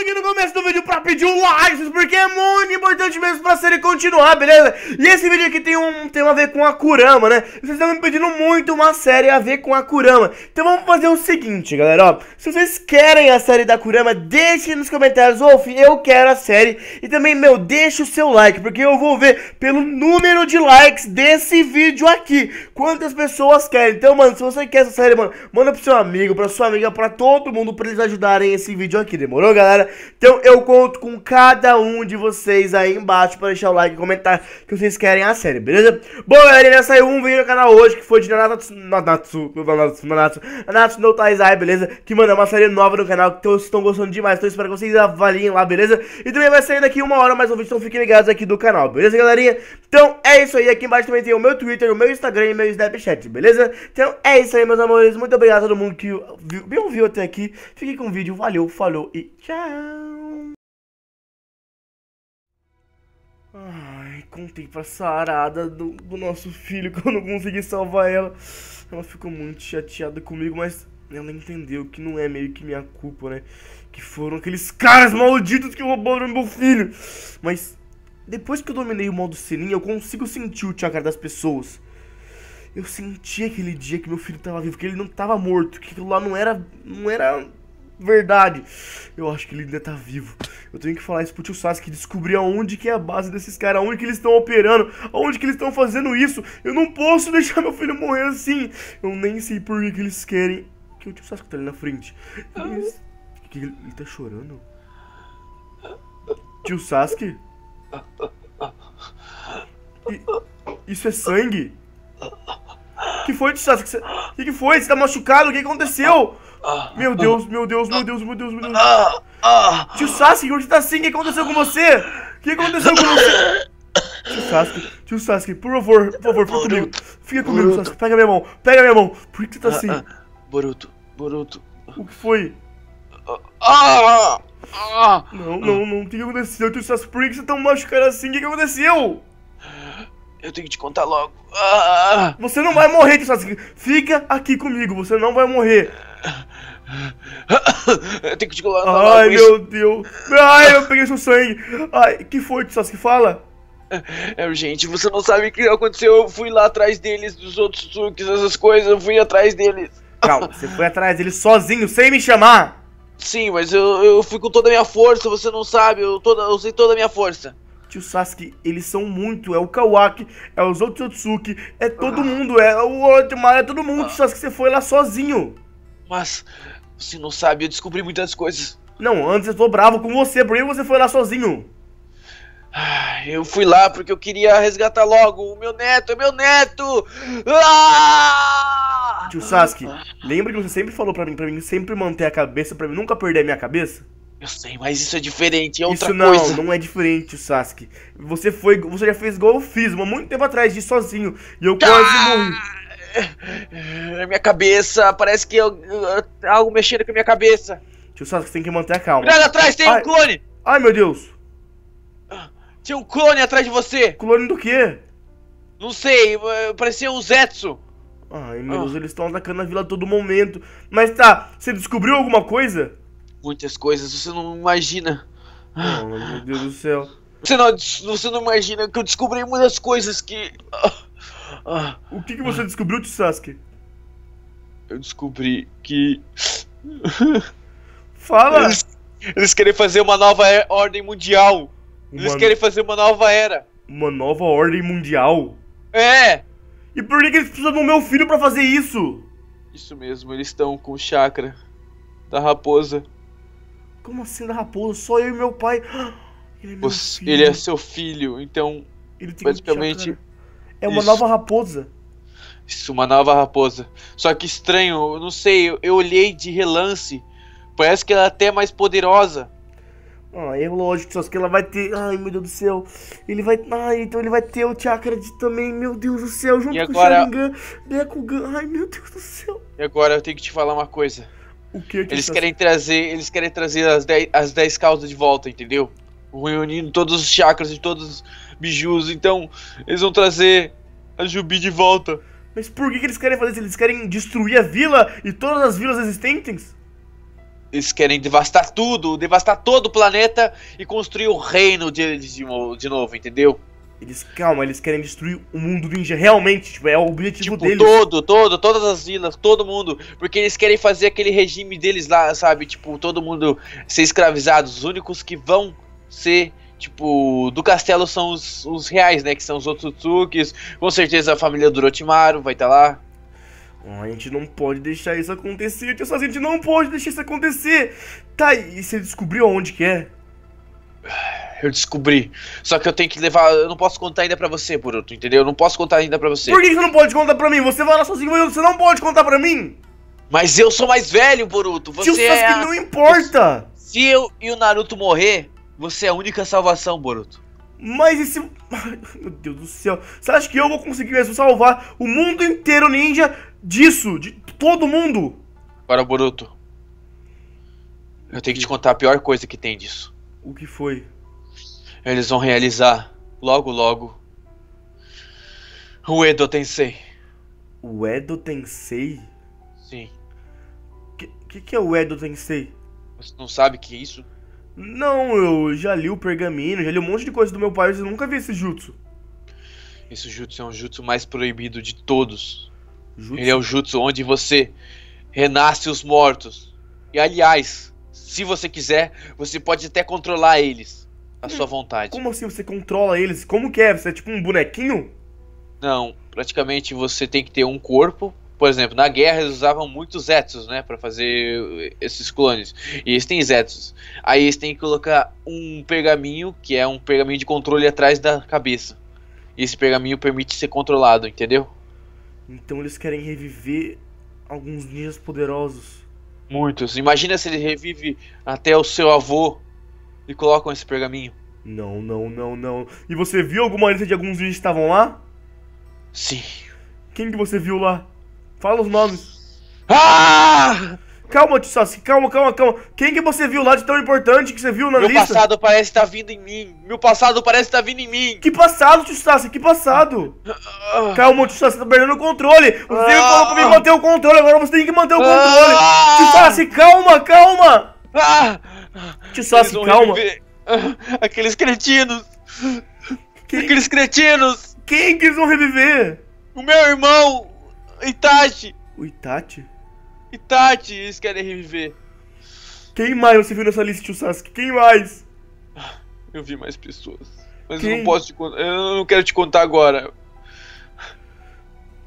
aqui no começo do vídeo pra pedir um like, porque é muito importante mesmo pra série continuar, beleza? E esse vídeo aqui tem um tema a ver com a Kurama, né? Vocês estão me pedindo muito uma série a ver com a Kurama. Então vamos fazer o seguinte, galera, ó. Se vocês querem a série da Kurama, deixem nos comentários, Wolf, eu quero a série. E também, meu, deixa o seu like, porque eu vou ver pelo número de likes desse vídeo aqui, quantas pessoas querem. Então, mano, se você quer essa série, mano, manda pro seu amigo, pra sua amiga, pra todo mundo, pra eles ajudarem esse vídeo aqui, demorou, galera? Então eu conto com cada um de vocês aí embaixo para deixar o like e comentar que vocês querem a série, beleza? Bom, galerinha, saiu um vídeo no canal hoje que foi de Nanatsu, Nanatsu, Nanatsu, Nanatsu, Nanatsu no Taizai, beleza? Que, mano, é uma série nova no canal que vocês estão gostando demais, então espero que vocês avaliem lá, beleza? E também vai sair daqui uma hora mais um vídeo, então fiquem ligados aqui do canal, beleza, galerinha? Então é isso aí, aqui embaixo também tem o meu Twitter, o meu Instagram e o meu Snapchat, beleza? Então é isso aí, meus amores, muito obrigado a todo mundo que me ouviu até aqui. Fique com o vídeo, valeu, falou e tchau! não. Ai, contei pra sarada do, do nosso filho que eu não consegui salvar ela. Ela ficou muito chateada comigo, mas ela entendeu que não é meio que minha culpa, né? Que foram aqueles caras malditos que roubaram meu filho. Mas depois que eu dominei o modo sininho, eu consigo sentir o chakra das pessoas. Eu senti aquele dia que meu filho estava vivo, que ele não estava morto, que aquilo lá não era, não era Verdade. Eu acho que ele ainda tá vivo. Eu tenho que falar isso pro tio Sasuke descobrir aonde que é a base desses caras, aonde que eles estão operando, aonde que eles estão fazendo isso. Eu não posso deixar meu filho morrer assim. Eu nem sei por que, que eles querem. Que o tio Sasuke tá ali na frente. Eles... Que ele, ele tá chorando? Tio Sasuke? Isso é sangue? que foi, tio Sasuke? O que, que foi? Você tá machucado? O que aconteceu? Meu Deus, meu Deus, meu Deus, meu Deus, meu Deus. Tio Sasuke, onde tá assim? O que aconteceu com você? O que aconteceu com você? Tio Sasuke, tio Sasuke, por favor, por favor, fica comigo. Fica comigo, Sasuke. Pega minha mão, pega minha mão. Por que você tá ah, assim? Ah, Boruto, Boruto. O que foi? Ah, ah! Não, não, não. O que aconteceu, tio Sasuke? Por que você tá machucado assim? O que aconteceu? Eu tenho que te contar logo. Ah! Você não vai morrer, tio Sasuke. Fica aqui comigo, você não vai morrer. Eu tenho que te colocar. Ai, meu Deus. Ai, eu peguei seu sangue. Ai, que foi, Tissas, que fala? É, gente, você não sabe o que aconteceu. Eu fui lá atrás deles, dos outros truques, essas coisas. Eu fui atrás deles. Calma, você foi atrás deles sozinho, sem me chamar? Sim, mas eu, eu fui com toda a minha força, você não sabe. Eu, toda, eu usei toda a minha força. Tio Sasuke, eles são muito. É o Kawaki, é os outros Otsutsuki, é todo ah. mundo, é o Orochimaru, é todo mundo. Ah. Tio Sasuke, você foi lá sozinho. Mas você assim, não sabe, eu descobri muitas coisas. Não, antes eu tô bravo com você, por que você foi lá sozinho? Ah, eu fui lá porque eu queria resgatar logo o meu neto, é meu neto! Ah! Tio Sasuke, lembra que você sempre falou pra mim, pra mim sempre manter a cabeça, pra mim nunca perder a minha cabeça? Eu sei, mas isso é diferente, é outra isso não, coisa. não é diferente, Sasuke. Você foi, você já fez golfismo eu fiz, há muito tempo atrás, de sozinho, e eu ah! quase tá! morri. Minha cabeça, parece que eu, eu, algo mexendo com a minha cabeça. Tio Sasuke, você tem que manter a calma. Cuidado atrás, tem Ai. um clone! Ai, meu Deus! Tinha um clone atrás de você! Clone do quê? Não sei, parecia um Zetsu. Ai, meu Deus, ah. eles estão atacando a vila a todo momento. Mas tá, você descobriu alguma coisa? Muitas coisas, você não imagina. Oh, meu Deus do céu. Você não, você não imagina que eu descobri muitas coisas que... Ah, ah. o que, que você descobriu de Sasuke? Eu descobri que. Fala! Eles, eles, querem fazer uma nova ordem mundial. Uma... Eles querem fazer uma nova era. Uma nova ordem mundial? É! E por que, eles precisam do meu filho para fazer isso? Isso mesmo, eles estão com o chakra da raposa. Como assim da raposa? Só eu e meu pai. Ele é, meu Você, ele é seu filho, então. Ele tem basicamente. Um é uma Isso. nova raposa. Isso, uma nova raposa. Só que estranho, eu não sei, eu, eu olhei de relance. Parece que ela é até mais poderosa. Ah, é lógico, só que ela vai ter. Ai, meu Deus do céu. Ele vai. Ai, então ele vai ter o chakra de também, meu Deus do céu, junto e agora... com o Sharingan, né, Ai, meu Deus do céu. E agora eu tenho que te falar uma coisa. O que, é que Eles querem trazer, eles querem trazer as 10 as dez causas de volta, entendeu? reunindo todos os chakras de todos os bijus. Então, eles vão trazer a Jubi de volta. Mas por que, que eles querem fazer isso? Eles querem destruir a vila e todas as vilas existentes? Eles querem devastar tudo, devastar todo o planeta e construir o reino de, de, de novo, entendeu? Eles, calma, eles querem destruir o mundo do Ninja, realmente, tipo, é o objetivo tipo, deles. todo, todo, todas as vilas, todo mundo, porque eles querem fazer aquele regime deles lá, sabe, tipo, todo mundo ser escravizado, os únicos que vão C, tipo, do castelo são os, os reais, né? Que são os Otsutsukis. Com certeza a família do Orochimaru vai estar tá lá. A gente não pode deixar isso acontecer, tio Sasuke, a gente não pode deixar isso acontecer. Tá, e você descobriu onde que é? Eu descobri. Só que eu tenho que levar. Eu não posso contar ainda pra você, Boruto, entendeu? Eu não posso contar ainda pra você. Por que você não pode contar pra mim? Você vai lá sozinho, mas você não pode contar pra mim! Mas eu sou mais velho, Boruto. Você Tio Sasuke, é a... não importa! Se eu e o Naruto morrer, você é a única salvação, Boruto. Mas esse... Meu Deus do céu. Você acha que eu vou conseguir mesmo salvar o mundo inteiro ninja disso? De todo mundo? Para, Boruto. Eu tenho que te contar a pior coisa que tem disso. O que foi? Eles vão realizar, logo logo, o Edo Tensei. O Edo Tensei? Sim. O que, que, que é o Edo Tensei? Você não sabe o que é isso? Não, eu já li o pergaminho, já li um monte de coisa do meu pai, mas eu nunca vi esse jutsu. Esse jutsu é um jutsu mais proibido de todos. Jutsu? Ele é o jutsu onde você renasce os mortos. E aliás, se você quiser, você pode até controlar eles. À hum, sua vontade. Como assim você controla eles? Como que é? Você é tipo um bonequinho? Não, praticamente você tem que ter um corpo por exemplo, na guerra eles usavam muitos Zetsus, né? para fazer esses clones. E eles têm Zetsus. Aí eles têm que colocar um pergaminho, que é um pergaminho de controle atrás da cabeça. E esse pergaminho permite ser controlado, entendeu? Então eles querem reviver alguns ninjas poderosos. Muitos. Imagina se ele revive até o seu avô e colocam esse pergaminho. Não, não, não, não. E você viu alguma lista de alguns ninjas que estavam lá? Sim. Quem que você viu lá? Fala os nomes. Ah! Calma, Tissassi, calma, calma, calma. Quem que você viu lá de tão importante que você viu na Meu lista? Meu passado parece estar tá vindo em mim. Meu passado parece estar tá vindo em mim. Que passado, Tissassi, que passado. Ah. Calma, Tissassi, tá perdendo o controle. Você ah. falou pra mim manter o controle, agora você tem que manter o controle. Ah. Tissassi, calma, calma. Ah. Tissassi, calma. Ah, aqueles cretinos. Quem? Aqueles cretinos. Quem que eles vão reviver? O meu irmão. Itachi! O Itachi? Itachi, eles querem reviver. Quem mais você viu nessa lista, tio Sasuke? Quem mais? Ah, eu vi mais pessoas. Mas Quem? eu não posso te contar. Eu não quero te contar agora.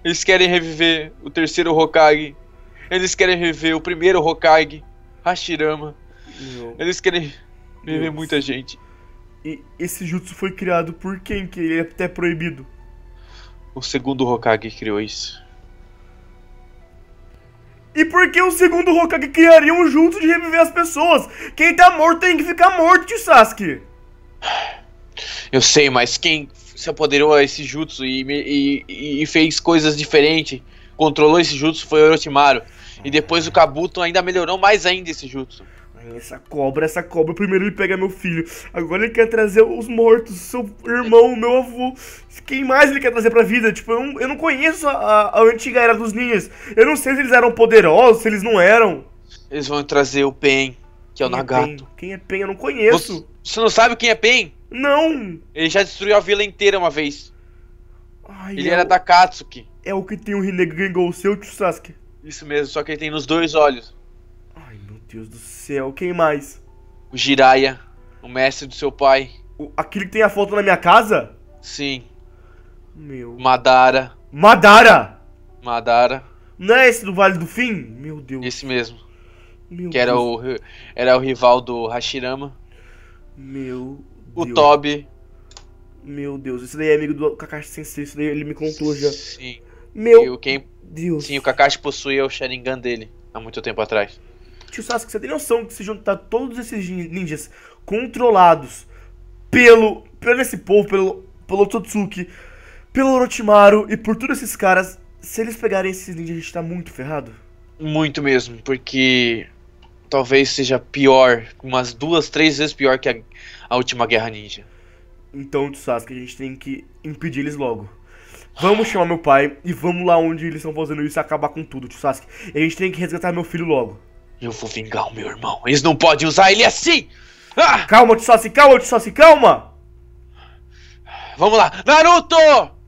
Eles querem reviver o terceiro Hokage. Eles querem reviver o primeiro Hokage, Hashirama. Meu. Eles querem reviver Deus. muita gente. E esse jutsu foi criado por quem? Que ele é até proibido. O segundo Hokage criou isso. E por que o segundo Hokage criaria um jutsu de reviver as pessoas? Quem tá morto tem que ficar morto, Sasuke. Eu sei, mas quem se apoderou a esse jutsu e, e, e fez coisas diferentes, controlou esse jutsu foi o Orochimaru. E depois o Kabuto ainda melhorou mais ainda esse jutsu. Essa cobra, essa cobra. Primeiro ele pega meu filho. Agora ele quer trazer os mortos, seu irmão, meu avô. Quem mais ele quer trazer pra vida? Tipo, eu não, eu não conheço a, a, antiga era dos ninjas. Eu não sei se eles eram poderosos, se eles não eram. Eles vão trazer o Pen, que é o quem é Nagato. É quem é Pen? Eu não conheço. Você, você, não sabe quem é Pen? Não! Ele já destruiu a vila inteira uma vez. Ai, ele é era o... da Katsuki. É o que tem o Rinnegan igual o seu, Tio Sasuke. Isso mesmo, só que ele tem nos dois olhos. Deus do céu, quem mais? O Jiraya, o mestre do seu pai. O, aquele que tem a foto na minha casa? Sim. Meu. Madara. Madara! Madara. Não é esse do Vale do Fim? Meu Deus. Esse mesmo. Meu que Deus. era o, era o rival do Hashirama. Meu Deus. o Tobi. Meu Deus, esse daí é amigo do Kakashi Sensei, isso daí ele me contou já. Sim. Meu e o quem... Deus. Sim, o Kakashi possuía o Sharingan dele há muito tempo atrás. Tio Sasuke, você tem noção que se juntar todos esses ninjas controlados pelo, pelo esse povo, pelo, pelo Otsutsuki, pelo Orochimaru e por todos esses caras, se eles pegarem esses ninjas, a gente tá muito ferrado? Muito mesmo, porque talvez seja pior, umas duas, três vezes pior que a, a última Guerra Ninja. Então, Sasuke, a gente tem que impedir eles logo. Vamos chamar meu pai e vamos lá onde eles estão fazendo isso e acabar com tudo, Sasuke. A gente tem que resgatar meu filho logo. Eu vou vingar o meu irmão. Eles não podem usar ele assim! Ah! Calma, Tsushi, calma, Tsushi, calma! Vamos lá! Naruto!